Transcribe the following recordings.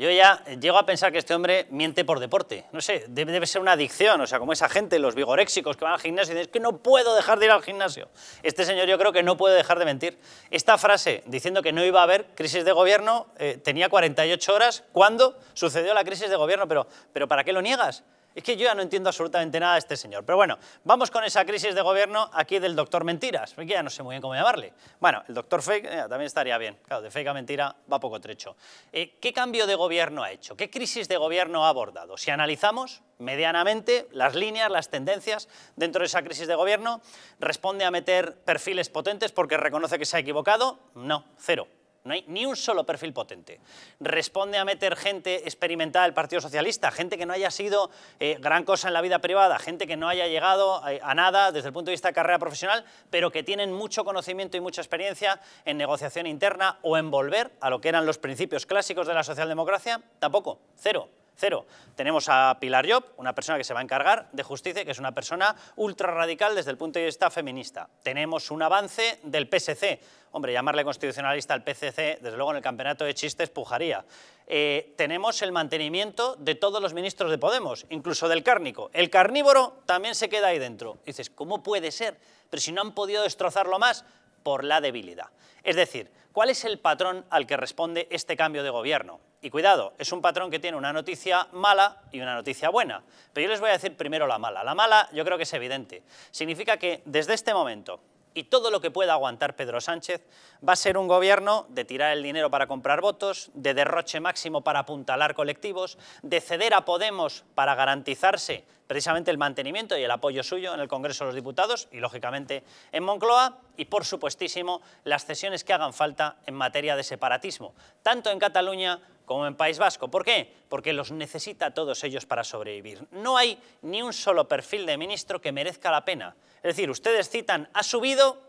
Yo ya llego a pensar que este hombre miente por deporte. No sé, debe, ser una adicción. O sea, como esa gente, los vigoréxicos que van al gimnasio y dicen, es que no puedo dejar de ir al gimnasio. Este señor yo creo que no puede dejar de mentir. Esta frase diciendo que no iba a haber crisis de gobierno eh, tenía 48 horas ¿cuándo sucedió la crisis de gobierno. Pero, pero ¿para qué lo niegas? Es que yo ya no entiendo absolutamente nada de este señor. Pero bueno, vamos con esa crisis de gobierno aquí del doctor Mentiras, que ya no sé muy bien cómo llamarle. Bueno, el doctor Fake eh, también estaría bien. Claro, de Fake a Mentira va poco trecho. Eh, ¿Qué cambio de gobierno ha hecho? ¿Qué crisis de gobierno ha abordado? Si analizamos medianamente las líneas, las tendencias dentro de esa crisis de gobierno, responde a meter perfiles potentes porque reconoce que se ha equivocado. No, cero. No hay ni un solo perfil potente. Responde a meter gente experimentada al Partido Socialista, gente que no haya sido eh, gran cosa en la vida privada, gente que no haya llegado a, eh, a, nada desde el punto de vista de carrera profesional, pero que tienen mucho conocimiento y mucha experiencia en negociación interna o en volver a lo que eran los principios clásicos de la socialdemocracia. Tampoco, cero. Tenemos a Pilar Job, una persona que se va a encargar de justicia, que es una persona ultra radical desde el punto de vista feminista. Tenemos un avance del PSC. Hombre, llamarle constitucionalista al PSC, desde luego en el campeonato de chistes, pujaría. Eh, tenemos el mantenimiento de todos los ministros de Podemos, incluso del cárnico. El carnívoro también se queda ahí dentro. dices, ¿cómo puede ser? Pero si no han podido destrozarlo más, por la debilidad. Es decir, ¿cuál es el patrón al que responde este cambio de gobierno? Y cuidado, es un patrón que tiene una noticia mala y una noticia buena. Pero yo les voy a decir primero la mala. La mala yo creo que es evidente. Significa que desde este momento y todo lo que pueda aguantar Pedro Sánchez va a ser un gobierno de tirar el dinero para comprar votos, de derroche máximo para apuntalar colectivos, de ceder a Podemos para garantizarse precisamente el mantenimiento y el apoyo suyo en el Congreso de los Diputados y, lógicamente, en Moncloa y, por supuestísimo, las cesiones que hagan falta en materia de separatismo, tanto en Cataluña como en País Vasco. ¿Por qué? Porque los necesita todos ellos para sobrevivir. No hay ni un solo perfil de ministro que merezca la pena. Es decir, ustedes citan, ha subido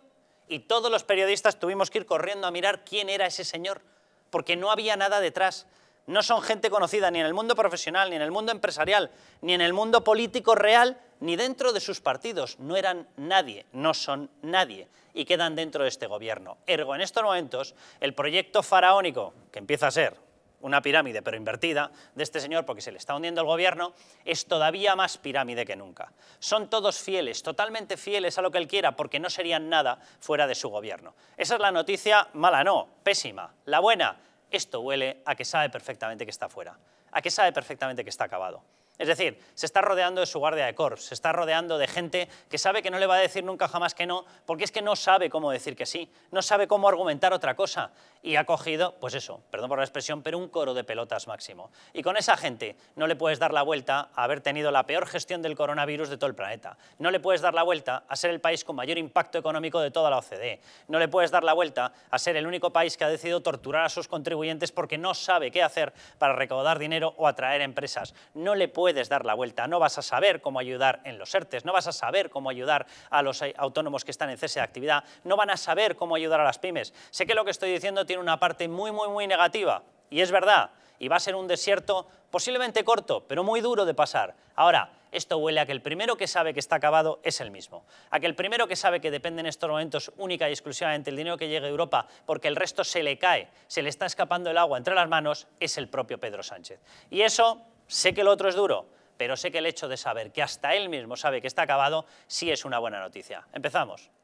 y todos los periodistas tuvimos que ir corriendo a mirar quién era ese señor, porque no había nada detrás no son gente conocida ni en el mundo profesional, ni en el mundo empresarial, ni en el mundo político real, ni dentro de sus partidos. No eran nadie, no son nadie y quedan dentro de este gobierno. Ergo, en estos momentos, el proyecto faraónico, que empieza a ser una pirámide pero invertida, de este señor porque se le está hundiendo el gobierno, es todavía más pirámide que nunca. Son todos fieles, totalmente fieles a lo que él quiera, porque no serían nada fuera de su gobierno. Esa es la noticia mala, no, pésima. La buena, esto huele a que sabe perfectamente que está fuera, a que sabe perfectamente que está acabado. Es decir, se está rodeando de su guardia de corps, se está rodeando de gente que sabe que no le va a decir nunca jamás que no, porque es que no sabe cómo decir que sí, no sabe cómo argumentar otra cosa. Y ha cogido, pues eso, perdón por la expresión, pero un coro de pelotas máximo. Y con esa gente no le puedes dar la vuelta a haber tenido la peor gestión del coronavirus de todo el planeta. No le puedes dar la vuelta a ser el país con mayor impacto económico de toda la OCDE. No le puedes dar la vuelta a ser el único país que ha decidido torturar a sus contribuyentes porque no sabe qué hacer para recaudar dinero o atraer empresas. No le puedes dar la vuelta, no vas a saber cómo ayudar en los ERTES, no vas a saber cómo ayudar a los eh, autónomos que están en cese de actividad, no van a saber cómo ayudar a las pymes. Sé que lo que estoy diciendo tiene una parte muy, muy, muy negativa, y es verdad, y va a ser un desierto posiblemente corto, pero muy duro de pasar. Ahora, esto huele a que el primero que sabe que está acabado es el mismo, a que el primero que sabe que depende en estos momentos única y exclusivamente el dinero que llegue a Europa porque el resto se le cae, se le está escapando el agua entre las manos, es el propio Pedro Sánchez. Y eso Sé que el otro es duro, pero sé que el hecho de saber que hasta él mismo sabe que está acabado sí es una buena noticia. Empezamos.